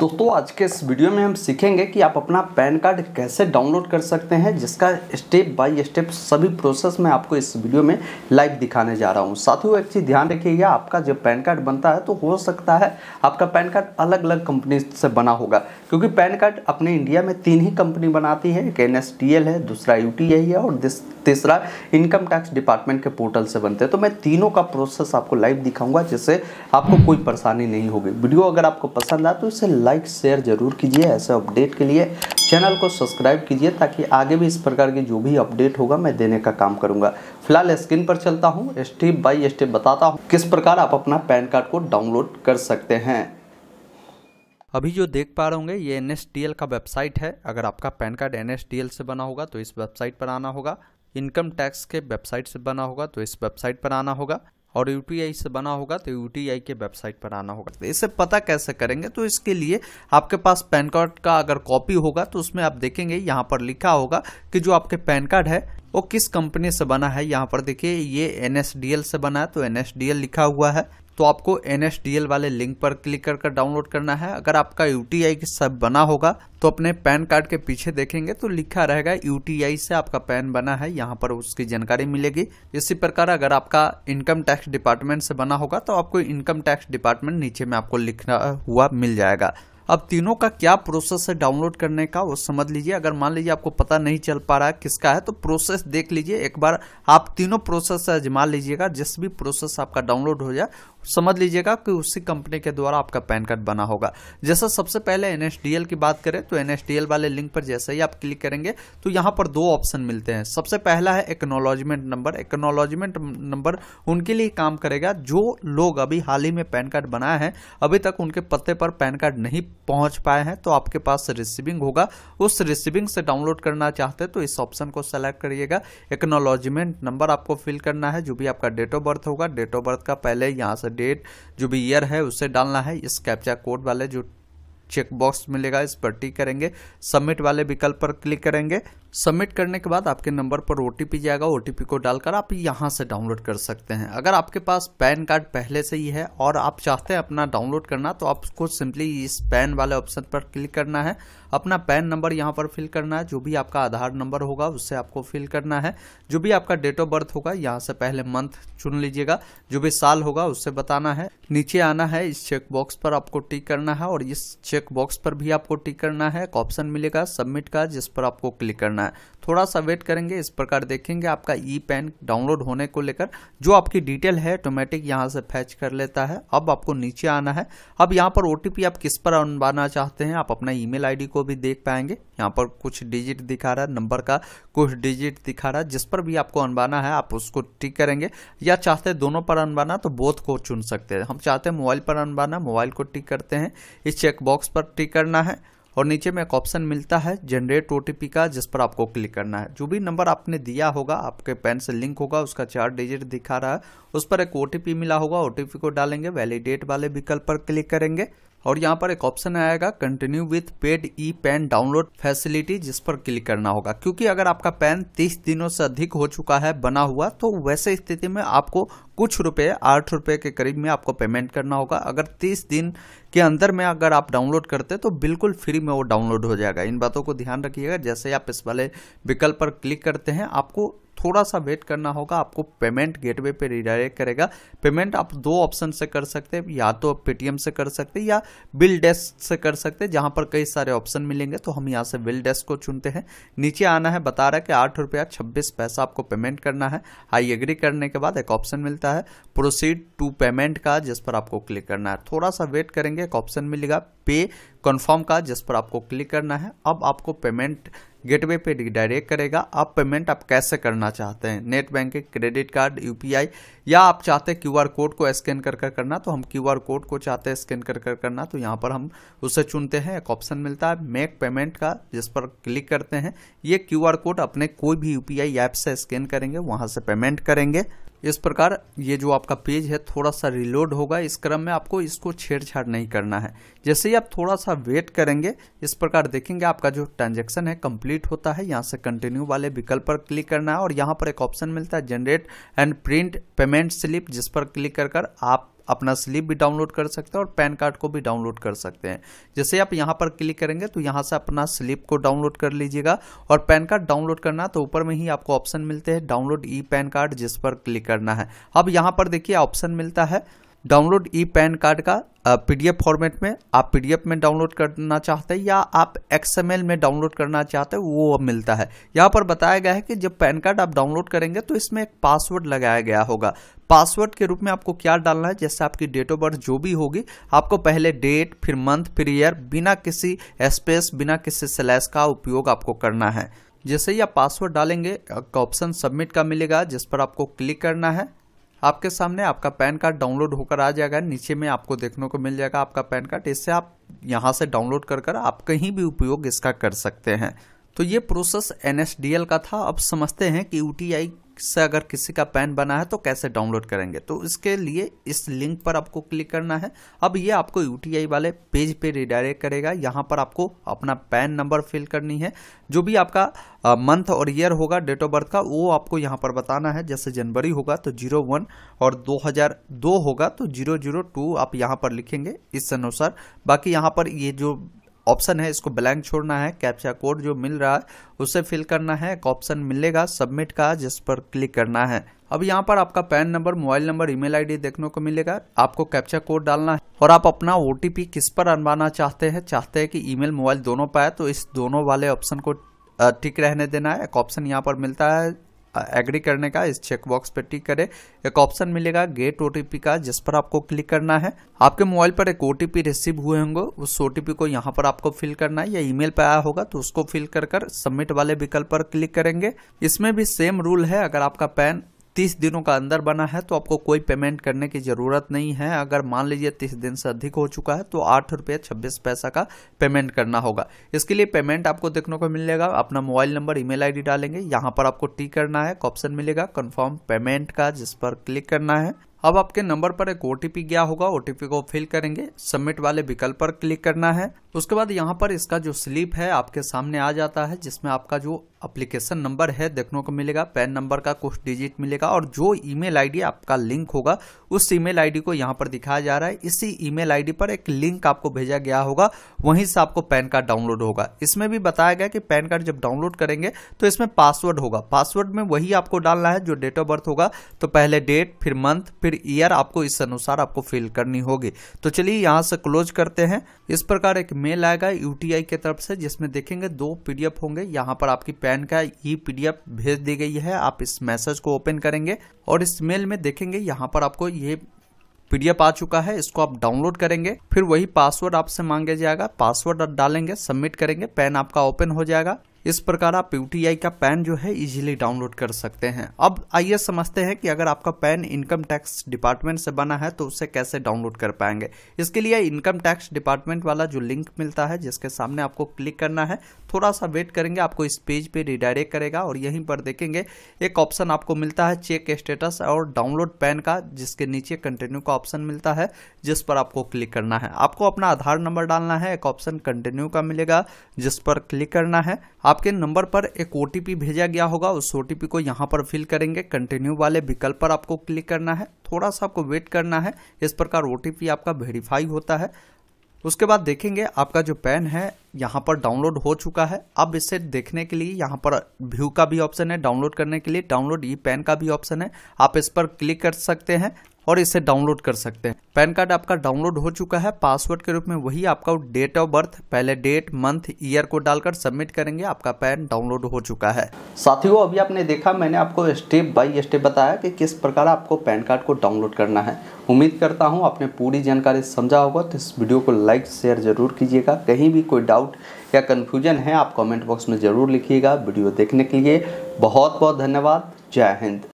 दोस्तों आज के इस वीडियो में हम सीखेंगे कि आप अपना पैन कार्ड कैसे डाउनलोड कर सकते हैं जिसका स्टेप बाय स्टेप सभी प्रोसेस में आपको इस वीडियो में लाइव दिखाने जा रहा हूं साथियों एक चीज़ ध्यान रखिएगा आपका जब पैन कार्ड बनता है तो हो सकता है आपका पैन कार्ड अलग अलग कंपनी से बना होगा क्योंकि पैन कार्ड अपने इंडिया में तीन ही कंपनी बनाती है एक एन है दूसरा यू है और तीसरा इनकम टैक्स डिपार्टमेंट के पोर्टल से बनते हैं तो मैं तीनों का प्रोसेस आपको लाइव दिखाऊंगा जिससे आपको कोई परेशानी नहीं होगी वीडियो अगर आपको पसंद आए तो इसे लाइक शेयर जरूर कीजिए ऐसे अपडेट के लिए चैनल को सब्सक्राइब कीजिए ताकि आगे भी इस प्रकार की जो भी अपडेट होगा मैं देने का काम करूँगा फिलहाल स्क्रीन पर चलता हूँ स्टेप बाई स्टेप बताता हूँ किस प्रकार आप अपना पैन कार्ड को डाउनलोड कर सकते हैं अभी जो देख पा रहे होंगे ये एन का वेबसाइट है अगर आपका पैन कार्ड एन से बना होगा तो इस वेबसाइट पर आना होगा इनकम टैक्स के वेबसाइट से बना होगा तो इस वेबसाइट पर आना होगा और यू से बना होगा तो यू के वेबसाइट पर आना होगा तो इसे पता कैसे करेंगे तो इसके लिए आपके पास पैन कार्ड का अगर कॉपी होगा तो उसमें आप देखेंगे यहाँ पर लिखा होगा कि जो आपके पैन कार्ड है वो किस कंपनी से बना है यहाँ पर देखिए ये एन से बना है तो एन लिखा हुआ है तो आपको एन वाले लिंक पर क्लिक कर डाउनलोड करना है अगर आपका यू टी सब बना होगा तो अपने पैन कार्ड के पीछे देखेंगे तो लिखा रहेगा यू से आपका पैन बना है यहाँ पर उसकी जानकारी मिलेगी इसी प्रकार अगर आपका इनकम टैक्स डिपार्टमेंट से बना होगा तो आपको इनकम टैक्स डिपार्टमेंट नीचे में आपको लिखना हुआ मिल जाएगा अब तीनों का क्या प्रोसेस है डाउनलोड करने का वो समझ लीजिए अगर मान लीजिए आपको पता नहीं चल पा रहा है किसका है तो प्रोसेस देख लीजिए एक बार आप तीनों प्रोसेस आजमा लीजिएगा जिस भी प्रोसेस आपका डाउनलोड हो जाए समझ लीजिएगा कि उसी कंपनी के द्वारा आपका पैन कार्ड बना होगा जैसा सबसे पहले एन की बात करें तो एन वाले लिंक पर जैसे ही आप क्लिक करेंगे तो यहाँ पर दो ऑप्शन मिलते हैं सबसे पहला है एक्नोलॉजमेंट नंबर एक्नोलॉजमेंट नंबर उनके लिए काम करेगा जो लोग अभी हाल ही में पैन कार्ड बनाए हैं अभी तक उनके पते पर पैन कार्ड नहीं पहुंच पाए हैं तो आपके पास रिसिविंग होगा उस रिसिविंग से डाउनलोड करना चाहते हैं तो इस ऑप्शन को सेलेक्ट करिएगा एक्नोलॉजमेंट नंबर आपको फिल करना है जो भी आपका डेट ऑफ बर्थ होगा डेट ऑफ बर्थ का पहले यहाँ से डेट जो भी ईयर है उसे डालना है इस कैप्चा कोड वाले जो चेकबॉक्स मिलेगा इस पर टिक करेंगे सबमिट वाले विकल्प पर क्लिक करेंगे सबमिट करने के बाद आपके नंबर पर ओ जाएगा ओ को डालकर आप यहाँ से डाउनलोड कर सकते हैं अगर आपके पास पैन कार्ड पहले से ही है और आप चाहते हैं अपना डाउनलोड करना तो आपको सिंपली इस पैन वाले ऑप्शन पर क्लिक करना है अपना पैन नंबर यहाँ पर फिल करना है जो भी आपका आधार नंबर होगा उससे आपको फिल करना है जो भी आपका डेट ऑफ बर्थ होगा यहाँ से पहले मंथ चुन लीजिएगा जो भी साल होगा उससे बताना है नीचे आना है इस चेकबॉक्स पर आपको टिक करना है और इस चेक चेक बॉक्स पर भी आपको टिक करना है एक ऑप्शन मिलेगा सबमिट का जिस पर आपको क्लिक करना है थोड़ा सा वेट करेंगे इस प्रकार देखेंगे आपका ई पेन डाउनलोड होने को लेकर जो आपकी डिटेल है ऑटोमेटिक यहाँ से फैच कर लेता है अब आपको नीचे आना है अब यहाँ पर ओ आप किस पर अनबाना चाहते हैं आप अपना ईमेल आईडी को भी देख पाएंगे यहाँ पर कुछ डिजिट दिखा रहा है नंबर का कुछ डिजिट दिखा रहा है जिस पर भी आपको अनबाना है आप उसको टिक करेंगे या चाहते हैं दोनों पर अनबाना तो बोथ को चुन सकते हैं हम चाहते हैं मोबाइल पर अनबाना मोबाइल को टिक करते हैं इस चेकबॉक्स पर टिक करना है और नीचे में एक ऑप्शन मिलता है जनरेट ओ का जिस पर आपको क्लिक करना है जो भी नंबर आपने दिया होगा आपके पैन से लिंक होगा उसका चार डिजिट दिखा रहा है उस पर एक ओ मिला होगा ओ को डालेंगे वैलिडेट वाले विकल्प पर क्लिक करेंगे और यहाँ पर एक ऑप्शन आएगा continue with paid e PAN download facility जिस पर क्लिक करना होगा क्योंकि अगर आपका पैन 30 दिनों से अधिक हो चुका है बना हुआ तो वैसे स्थिति में आपको कुछ रुपए आठ रुपए के करीब में आपको पेमेंट करना होगा अगर 30 दिन के अंदर में अगर आप डाउनलोड करते तो बिल्कुल फ्री में वो डाउनलोड हो जाएगा इन बातों को ध्यान रखिएगा जैसे आप इस वाले विकल्प पर क्लिक करते हैं आपको थोड़ा सा वेट करना होगा आपको पेमेंट गेटवे पे रिडायरेक्ट करेगा पेमेंट आप दो ऑप्शन से कर सकते हैं या तो आप पेटीएम से कर सकते हैं या बिल डेस्क से कर सकते हैं जहाँ पर कई सारे ऑप्शन मिलेंगे तो हम यहाँ से बिल डेस्क को चुनते हैं नीचे आना है बता रहा है कि आठ रुपया छब्बीस पैसा आपको पेमेंट करना है आई एग्री करने के बाद एक ऑप्शन मिलता है प्रोसीड टू पेमेंट का जिस पर आपको क्लिक करना है थोड़ा सा वेट करेंगे एक ऑप्शन मिलेगा पे कन्फर्म का जिस पर आपको क्लिक करना है अब आपको पेमेंट गेटवे पे डायरेक्ट करेगा आप पेमेंट आप कैसे करना चाहते हैं net banking credit card UPI या आप चाहते हैं क्यूआर कोड को स्कैन कर कर करना तो हम क्यूआर कोड को चाहते हैं स्कैन कर कर करना तो यहाँ पर हम उसे चुनते हैं एक ऑप्शन मिलता है मेक पेमेंट का जिस पर क्लिक करते हैं ये क्यू कोड अपने कोई भी यूपीआई ऐप से स्कैन करेंगे वहाँ से पेमेंट करेंगे इस प्रकार ये जो आपका पेज है थोड़ा सा रिलोड होगा इस क्रम में आपको इसको छेड़छाड़ नहीं करना है जैसे ही आप थोड़ा सा वेट करेंगे इस प्रकार देखेंगे आपका जो ट्रांजेक्शन है कंप्लीट होता है यहाँ से कंटिन्यू वाले विकल्प पर क्लिक करना है और यहाँ पर एक ऑप्शन मिलता है generate and print payment slip जिस पर क्लिक कर आप अपना स्लिप भी डाउनलोड कर सकते हैं और पैन कार्ड को भी डाउनलोड कर सकते हैं जैसे आप यहाँ पर क्लिक करेंगे तो यहाँ से अपना स्लिप को डाउनलोड कर लीजिएगा और पैन कार्ड डाउनलोड करना तो ऊपर में ही आपको ऑप्शन मिलते हैं डाउनलोड ई पैन कार्ड जिस पर क्लिक करना है अब यहाँ पर देखिए ऑप्शन मिलता है डाउनलोड ई पैन कार्ड का पीडीएफ फॉर्मेट में आप पीडीएफ में डाउनलोड करना चाहते हैं या आप एक्सएमएल में डाउनलोड करना चाहते हैं वो अब मिलता है यहाँ पर बताया गया है कि जब पैन कार्ड आप डाउनलोड करेंगे तो इसमें एक पासवर्ड लगाया गया होगा पासवर्ड के रूप में आपको क्या डालना है जैसे आपकी डेट ऑफ बर्थ जो भी होगी आपको पहले डेट फिर मंथ फिर ईयर बिना किसी स्पेस बिना किसी स्लैश का उपयोग आपको करना है जैसे ही आप पासवर्ड डालेंगे ऑप्शन सबमिट का मिलेगा जिस पर आपको क्लिक करना है आपके सामने आपका पैन कार्ड डाउनलोड होकर आ जाएगा नीचे में आपको देखने को मिल जाएगा आपका पैन कार्ड इससे आप यहाँ से डाउनलोड कर कर आप कहीं भी उपयोग इसका कर सकते हैं तो ये प्रोसेस एन का था अब समझते हैं कि यू से अगर किसी का पैन बना है तो कैसे डाउनलोड करेंगे तो इसके लिए इस लिंक पर आपको क्लिक करना है अब ये आपको यू वाले पेज पे रिडायरेक्ट करेगा यहाँ पर आपको अपना पैन नंबर फिल करनी है जो भी आपका मंथ और ईयर होगा डेट ऑफ बर्थ का वो आपको यहाँ पर बताना है जैसे जनवरी होगा तो जीरो वन और दो हजार दो होगा तो जीरो जीरो टू आप यहाँ पर लिखेंगे इस अनुसार बाकी यहाँ पर ये जो ऑप्शन है इसको ब्लैंक छोड़ना है कैप्चा कोड जो मिल रहा है उसे फिल करना है एक ऑप्शन मिलेगा सबमिट का जिस पर क्लिक करना है अब यहाँ पर आपका PAN number mobile number email ID देखने को मिलेगा आपको कैप्चा कोड डालना है और आप अपना ओ किस पर अनवाना चाहते हैं चाहते हैं कि ईमेल मोबाइल दोनों पर है तो इस दोनों वाले ऑप्शन को ठीक रहने देना है एक ऑप्शन यहाँ पर मिलता है एग्री करने का इस चेक बॉक्स पर टिक करें एक ऑप्शन मिलेगा गेट ओटीपी का जिस पर आपको क्लिक करना है आपके मोबाइल पर एक ओटीपी रिसीव हुए होंगे उस ओटीपी को यहाँ पर आपको फिल करना है या ईमेल पर आया होगा तो उसको फिल कर कर सबमिट वाले विकल्प पर क्लिक करेंगे इसमें भी सेम रूल है अगर आपका पैन तीस दिनों का अंदर बना है तो आपको कोई पेमेंट करने की ज़रूरत नहीं है अगर मान लीजिए तीस दिन से अधिक हो चुका है तो आठ रुपये छब्बीस पैसा का पेमेंट करना होगा इसके लिए पेमेंट आपको देखने को मिलेगा अपना मोबाइल नंबर ईमेल आईडी डालेंगे यहाँ पर आपको टी करना है ऑप्शन मिलेगा कन्फर्म पेमेंट का जिस पर क्लिक करना है अब आपके नंबर पर एक ओटीपी गया होगा ओटीपी को फिल करेंगे सबमिट वाले विकल्प पर क्लिक करना है उसके बाद यहाँ पर इसका जो स्लिप है आपके सामने आ जाता है जिसमें आपका जो अप्लीकेशन नंबर है देखने को मिलेगा पैन नंबर का कुछ डिजिट मिलेगा और जो ईमेल आईडी आपका लिंक होगा उस ईमेल आईडी को यहाँ पर दिखाया जा रहा है इसी ईमेल आईडी पर एक लिंक आपको भेजा गया होगा वहीं से आपको पैन कार्ड डाउनलोड होगा इसमें भी बताया गया कि पैन कार्ड जब डाउनलोड करेंगे तो इसमें पासवर्ड होगा पासवर्ड में वही आपको डालना है जो डेट ऑफ बर्थ होगा तो पहले डेट फिर मंथ फिर ईयर आपको इस अनुसार आपको फिल करनी होगी तो चलिए यहाँ से क्लोज करते हैं इस प्रकार एक मेल आएगा यूटीआई की तरफ से जिसमें देखेंगे दो पीडीएफ होंगे यहाँ पर आपकी टेन का ई पीडीएफ भेज दी गई है आप इस मैसेज को ओपन करेंगे और इस मेल में देखेंगे यहाँ पर आपको ये पीडीएफ आ चुका है इसको आप डाउनलोड करेंगे फिर वही पासवर्ड आपसे मांगे जाएगा पासवर्ड आप डालेंगे सबमिट करेंगे पेन आपका ओपन हो जाएगा इस प्रकार आप यूटीआई का पैन जो है इजीली डाउनलोड कर सकते हैं अब आइए समझते हैं कि अगर आपका पैन इनकम टैक्स डिपार्टमेंट से बना है तो उसे कैसे डाउनलोड कर पाएंगे इसके लिए इनकम टैक्स डिपार्टमेंट वाला जो लिंक मिलता है जिसके सामने आपको क्लिक करना है थोड़ा सा वेट करेंगे आपको इस पेज पे रिडायरेक्ट करेगा और यहीं पर देखेंगे एक ऑप्शन आपको मिलता है चेक स्टेटस और डाउनलोड पैन का जिसके नीचे कंटिन्यू का ऑप्शन मिलता है जिस पर आपको क्लिक करना है आपको अपना आधार नंबर डालना है एक ऑप्शन कंटिन्यू का मिलेगा जिस पर क्लिक करना है आपके नंबर पर एक ओ भेजा गया होगा उस ओ को यहाँ पर फिल करेंगे कंटिन्यू वाले विकल्प पर आपको क्लिक करना है थोड़ा सा आपको वेट करना है इस प्रकार ओ आपका वेरीफाई होता है उसके बाद देखेंगे आपका जो पेन है यहाँ पर डाउनलोड हो चुका है अब इसे देखने के लिए यहाँ पर व्यू का भी ऑप्शन है डाउनलोड करने के लिए डाउनलोड ई पेन का भी ऑप्शन है आप इस पर क्लिक कर सकते हैं और इसे डाउनलोड कर सकते हैं पैन कार्ड आपका डाउनलोड हो चुका है पासवर्ड के रूप में वही आपका डेट ऑफ बर्थ पहले डेट मंथ ईयर को डालकर सबमिट करेंगे आपका पैन डाउनलोड हो चुका है साथियों अभी आपने देखा मैंने आपको स्टेप बाई स्टेप बताया कि किस प्रकार आपको पैन कार्ड को डाउनलोड करना है उम्मीद करता हूँ आपने पूरी जानकारी समझा होगा तो इस वीडियो को लाइक शेयर जरूर कीजिएगा कहीं भी कोई डाउट या कन्फ्यूजन है आप कॉमेंट बॉक्स में ज़रूर लिखिएगा वीडियो देखने के लिए बहुत बहुत धन्यवाद जय हिंद